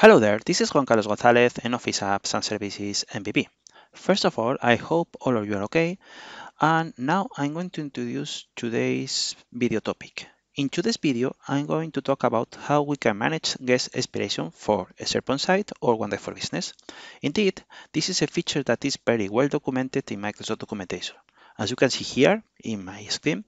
Hello there, this is Juan Carlos Gonzalez in Office Apps and Services MVP. First of all, I hope all of you are okay. And now I'm going to introduce today's video topic. In today's video, I'm going to talk about how we can manage guest expiration for a SharePoint site or OneDrive for Business. Indeed, this is a feature that is very well documented in Microsoft documentation. As you can see here in my screen,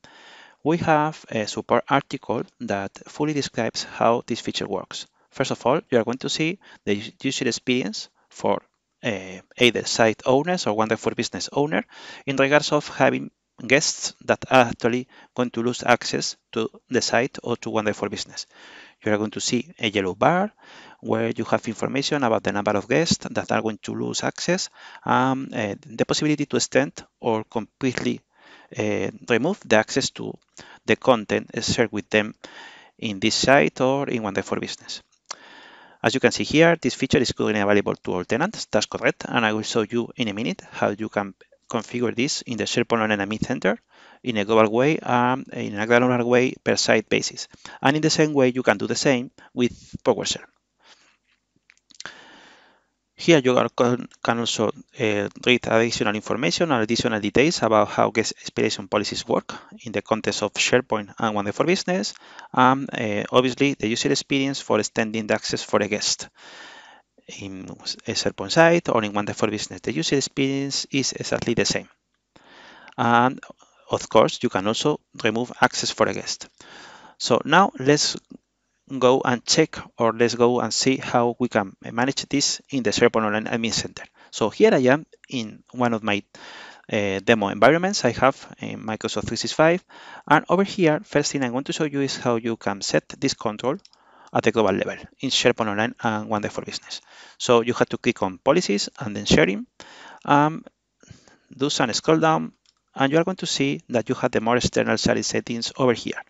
we have a support article that fully describes how this feature works. First of all, you are going to see the user experience for uh, either site owners or Wonder for Business owner in regards of having guests that are actually going to lose access to the site or to Wonder for Business. You are going to see a yellow bar where you have information about the number of guests that are going to lose access, um, uh, the possibility to extend or completely uh, remove the access to the content shared with them in this site or in Wonder for Business. As you can see here, this feature is currently available to all tenants. That's correct. And I will show you in a minute how you can configure this in the SharePoint and admin center in a global way, um, in a granular way per site basis. And in the same way, you can do the same with PowerShell. Here you can also uh, read additional information or additional details about how guest expiration policies work in the context of SharePoint and OneDrive for Business, and uh, obviously the user experience for extending the access for a guest. In a SharePoint site or in OneDrive for Business, the user experience is exactly the same. And of course, you can also remove access for a guest. So now let's go and check or let's go and see how we can manage this in the SharePoint Online Admin Center. So here I am in one of my uh, demo environments I have in eh, Microsoft 365 and over here first thing i want to show you is how you can set this control at the global level in SharePoint Online and Wonderful Business. So you have to click on policies and then sharing, um, do some scroll down and you are going to see that you have the more external service settings over here.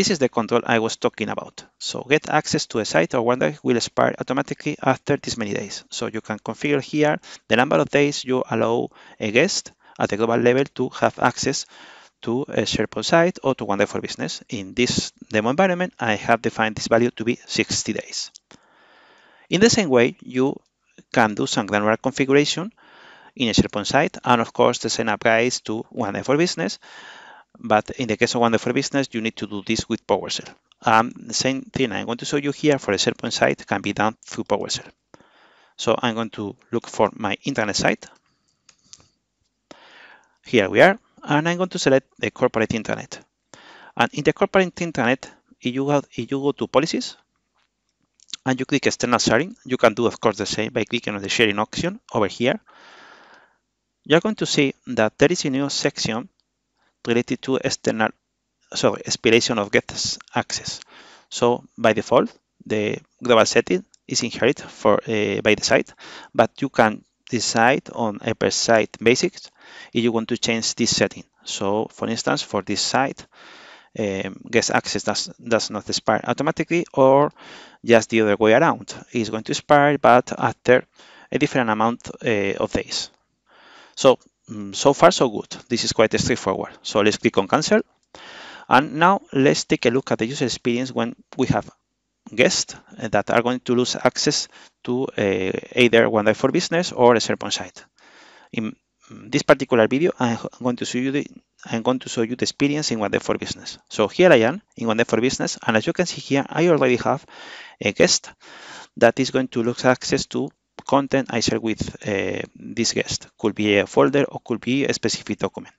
This is the control I was talking about. So get access to a site or one that will expire automatically after this many days. So you can configure here the number of days you allow a guest at the global level to have access to a SharePoint site or to OneDrive for Business. In this demo environment, I have defined this value to be 60 days. In the same way, you can do some granular configuration in a SharePoint site and of course the same applies to OneDrive for Business but in the case of WonderFul Business, you need to do this with PowerShell. Um, the same thing I'm going to show you here for a SharePoint site can be done through PowerShell. So I'm going to look for my internet site. Here we are, and I'm going to select the corporate internet. And in the corporate internet, if you, have, if you go to policies and you click external sharing, you can do, of course, the same by clicking on the sharing option over here. You're going to see that there is a new section related to external, sorry, expiration of get access. So by default, the global setting is inherited for uh, by the site, but you can decide on a per site basics if you want to change this setting. So for instance, for this site, um, guest access does, does not expire automatically or just the other way around. It's going to expire, but after a different amount uh, of days. So Mm, so far, so good. This is quite straightforward. So let's click on cancel. And now let's take a look at the user experience when we have guests that are going to lose access to uh, either OneDrive for Business or a SharePoint site. In mm, this particular video, I'm going to show you the I'm going to show you the experience in OneDrive for Business. So here I am in OneDrive for Business, and as you can see here, I already have a guest that is going to lose access to content I share with uh, this guest. Could be a folder or could be a specific document.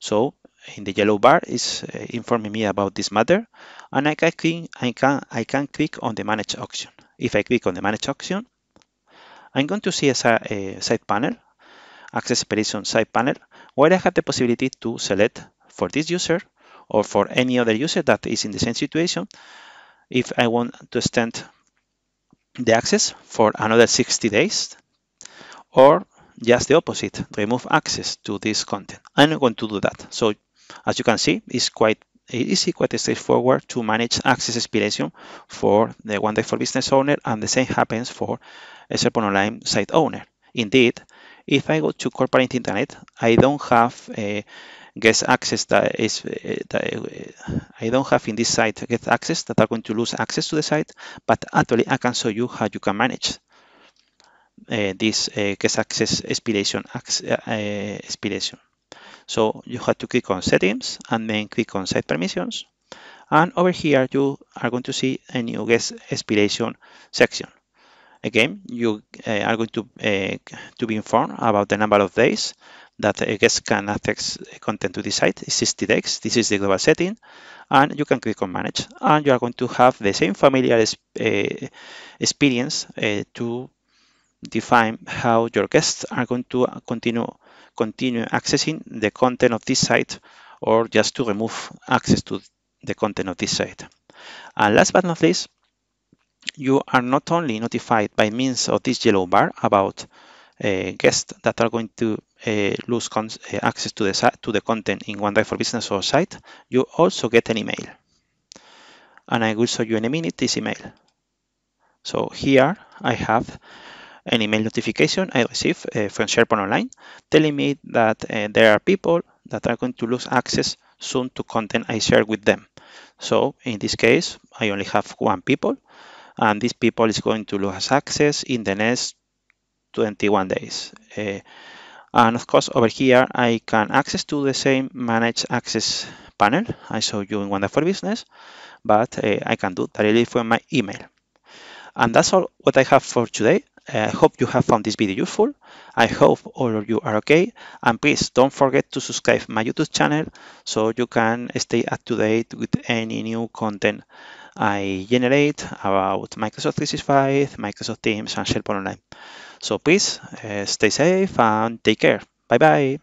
So in the yellow bar is uh, informing me about this matter and I can, click, I, can, I can click on the manage auction. If I click on the manage auction, I'm going to see a, a side panel, access operation side panel, where I have the possibility to select for this user or for any other user that is in the same situation if I want to extend the access for another 60 days or just the opposite, remove access to this content. I'm going to do that. So as you can see, it's quite easy, quite straightforward to manage access expiration for the one day for business owner and the same happens for a SharePoint Online site owner. Indeed, if I go to corporate internet, I don't have a, guest access that is eh, that eh, I don't have in this site guest access that are going to lose access to the site, but actually I can show you how you can manage uh, this uh, guest access expiration uh, expiration. So you have to click on settings and then click on site permissions. And over here, you are going to see a new guest expiration section. Again, you uh, are going to, uh, to be informed about the number of days that a guest can access content to this site is 60 days. This is the global setting, and you can click on manage. And you are going to have the same familiar uh, experience uh, to define how your guests are going to continue continue accessing the content of this site or just to remove access to the content of this site. And last but not least, you are not only notified by means of this yellow bar about uh, guests that are going to uh, lose eh, access to the, to the content in OneDrive for Business or site, you also get an email. And I will show you in a minute this email. So here I have an email notification I received uh, eh, from SharePoint Online telling me that uh, there are people that are going to lose access soon to content I share with them. So in this case, I only have one people and this people is going to lose access in the next 21 days. Uh, and of course, over here, I can access to the same manage access panel I showed you in Wanda for Business, but uh, I can do directly from my email. And that's all what I have for today. Eh, I hope you have found this video useful. I hope all of you are okay. And please don't forget to subscribe my YouTube channel so you can stay up to date with any new content I generate about Microsoft 365, Microsoft Teams, and SharePoint Online. So please uh, stay safe and take care. Bye bye.